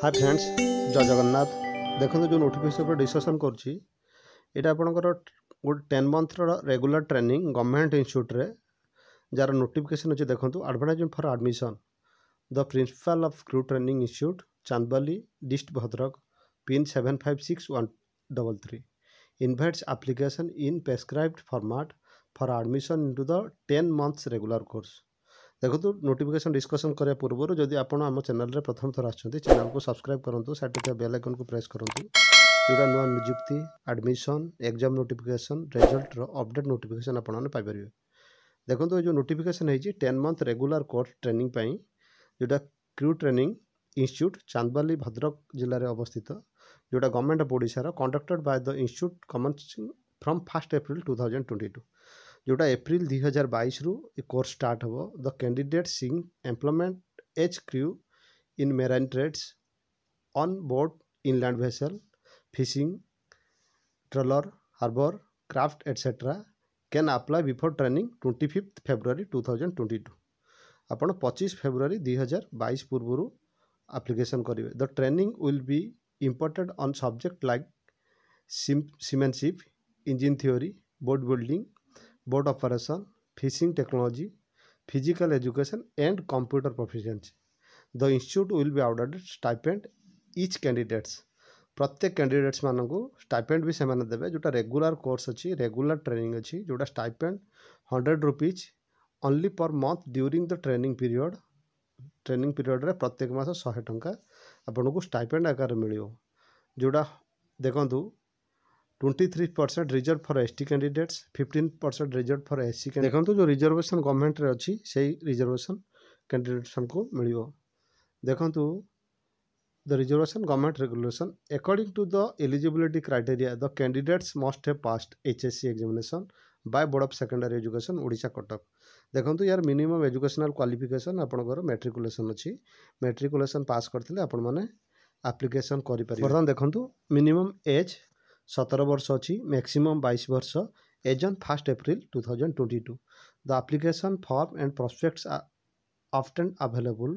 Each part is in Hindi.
ହାଏ ଫ୍ରେଣ୍ଡସ୍ ଜୟ ଜଗନ୍ନାଥ ଦେଖନ୍ତୁ ଯେଉଁ ନୋଟିଫିକେସନ୍ ଉପରେ ଡିସ୍କସନ୍ କରୁଛି ଏଇଟା ଆପଣଙ୍କର ଗୋଟେ ଟେନ୍ ମନ୍ଥର ରେଗୁଲାର ଟ୍ରେନିଂ ଗଭର୍ଣ୍ଣମେଣ୍ଟ ଇନଷ୍ଟିଚ୍ୟୁଟ୍ରେ ଯାହାର ନୋଟିଫିକେସନ୍ ଅଛି ଦେଖନ୍ତୁ advertise for admission the principal of crew training institute Chandbali dist Bhadrak pin seven five six one double three invites application in prescribed format for admission into the 10 months regular course. ଦେଖନ୍ତୁ ନୋଟିଫିକେସନ୍ ଡିସ୍କସନ୍ କରିବା ପୂର୍ବରୁ ଯଦି ଆପଣ ଆମ ଚ୍ୟାନେଲ୍ରେ ପ୍ରଥମ ଥର ଆସୁଛନ୍ତି ଚ୍ୟାନେଲ୍କୁ ସବସ୍କ୍ରାଇବ୍ କରନ୍ତୁ ସାଇଡ଼୍ରେ ଥିବା ବେଲ୍ ଆଇକନ୍କୁ ପ୍ରେସ୍ କରନ୍ତୁ ଯେଉଁଟା ନୂଆ ନିଯୁକ୍ତି ଆଡ଼ମିସନ୍ ଏକ୍ଜାମ୍ ନୋଟିଫିକେସନ୍ ରେଜଲ୍ଟର ଅପଡ଼େଟ୍ ନୋଟିଫିକେସନ୍ ଆପଣମାନେ ପାଇପାରିବେ ଦେଖନ୍ତୁ ଏ ଯେଉଁ ନୋଟିଫିକେସନ୍ ହେଇଛି ten month regular course training ପାଇଁ ଯେଉଁଟା crew training institute Chandbali Bhadrak ଜିଲ୍ଲାରେ ଅବସ୍ଥିତ ଯେଉଁଟା ଗଭର୍ଣ୍ଣମେଣ୍ଟ ଅଫ୍ ଓଡ଼ିଶାର conducted by the institute commencing from first April two thousand twenty two ଯେଉଁଟା ଏପ୍ରିଲ ଦୁଇ ହଜାର ବାଇଶରୁ ଏ କୋର୍ସ ଷ୍ଟାର୍ଟ ହେବ the candidate seeking employment as crew in marine trades on board inland vessel fishing trawler harbour craft etcetera can apply before training twenty fifth February two thousand twenty two ଆପଣ ପଚିଶ ଫେବୃଆରୀ ଦୁଇ ହଜାର ବାଇଶ ପୂର୍ବରୁ ଆପ୍ଲିକେସନ୍ କରିବେ the training will be imported on subject like seamanship engine theory boat building boat operation fishing technology physical education and computer proficiency the institute will be awarded stipend each candidates प्रत्येक कैंडिडेट्स मानक स्टाइपेड भी सेने देवे जोटा रेगुलर कोर्स अच्छी रेगुलर ट्रेनिंग अच्छी जोटा स्टाइपेड hundred rupees only per month during the training period training period रे प्रत्येक मस शहे टाँग आपन को स्टाइपेड आकार मिल जोटा देखूँ twenty three percent reserve for S T candidates fifteen percent reserve for S C देखो जो रिजर्वेशन गवर्नमेंट अच्छी से रिजर्वेशन कैंडिडेट्स को मिल देखु the reservation government regulation according to the eligibility criteria the candidates must have passed H S C examination by board of secondary education Odisha Cuttack देखो यार मिनिमम ଏଜୁକେସନାଲ୍ କ୍ୱାଲିଫିକେସନ୍ ଆପଣଙ୍କର मेट्रिकुलेसन अच्छी मेट्रिकुलेसन पास କରିଥିଲେ ଆପଣମାନେ ଆପ୍ଲିକେସନ୍ କରିପାରିବେ ବର୍ତ୍ତମାନ ଦେଖନ୍ତୁ ସତର ବର୍ଷ ଅଛି ମ୍ୟାକ୍ସିମମ୍ ବାଇଶ ବର୍ଷ age on first April two thousand twenty two the application form and prospectus often available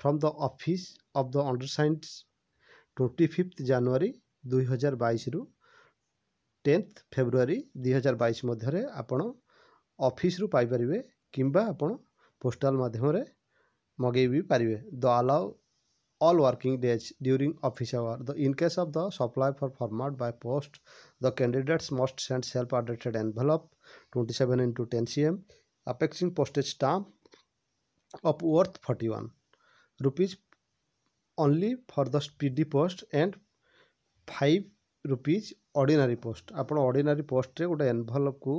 from the office of the undersigned twenty fifth January ଦୁଇହଜାର ବାଇଶରୁ ଟେନ୍ଥ ଫେବୃଆରୀ ଦୁଇହଜାର ବାଇଶ ମଧ୍ୟରେ ଆପଣ ଅଫିସ୍ରୁ ପାଇପାରିବେ କିମ୍ବା ଆପଣ ପୋଷ୍ଟାଲ୍ ମାଧ୍ୟମରେ ମଗାଇ ବି ପାରିବେ the allow all working days during office hour. The, in case of the supply for format by post, the candidates must send self-addressed envelope 27 into 10 cm, affixing postage stamp of worth 41 rupees only for the speedy post and 5 rupees ordinary post. ଆପଣ ordinary postରେ ଗୋଟେ envelopeକୁ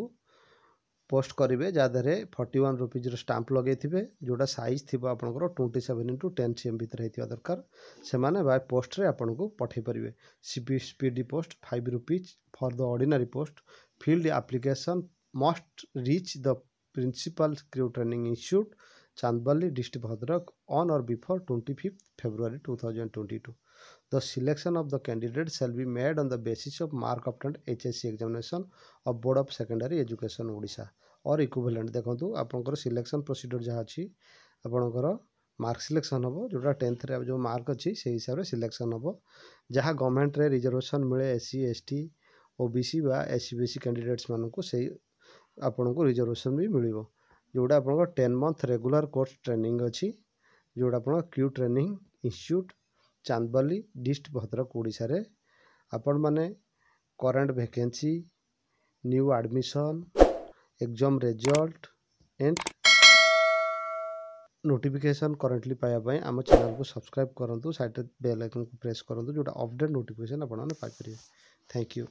ପୋଷ୍ଟ କରିବେ ଯାହାଦେହରେ ଫର୍ଟି ୱାନ୍ ରୁପିଜ୍ର ଷ୍ଟାମ୍ପ ଲଗାଇଥିବେ ଯେଉଁଟା ସାଇଜ୍ ଥିବ ଆପଣଙ୍କର twenty seven into ten C M ଭିତରେ ହେଇଥିବା ଦରକାର ସେମାନେ ବାଏ ପୋଷ୍ଟରେ ଆପଣଙ୍କୁ ପଠାଇ ପାରିବେ ସିପି speedy post five rupees for the ordinary post filled application must reach the principal crew training institute Chandbali district Bhadrak on or before twenty fifth February two thousand twenty two the selection of the candidate shell be made on the basis of mark obtained H S C examination of board of secondary education Odisha or equivalent देखो आप सिलेक्शन प्रोसीडियर जहाँ अच्छी आप मार्क सिलेक्शन हम जो टेन्थ जो मार्क अच्छी से हिसाब से सिलेक्शन हम जहाँ गवर्नमेंट रे रिजर्वेशन मिले S S C T SC ST OBC बा एससी बीसी कैंडिडेट्स मानक से आपको रिजर्वेशन भी मिले जोटा आप ten month regular course training अच्छी जो आप crew training institute Chandbali dist Bhadrak ଓଡ଼ିଶାରେ ଆପଣମାନେ current vacancy new admission exam result and notification currently ପାଇବା ପାଇଁ ଆମ ଚ୍ୟାନେଲ୍କୁ ସବସ୍କ୍ରାଇବ୍ କରନ୍ତୁ ସାଇଡ଼୍ରେ ବେଲ୍ ଆଇକନ୍କୁ ପ୍ରେସ୍ କରନ୍ତୁ ଯେଉଁଟା ଅପଡ଼େଟ୍ ନୋଟିଫିକେସନ୍ ଆପଣମାନେ ପାଇପାରିବେ ଥ୍ୟାଙ୍କ ୟୁ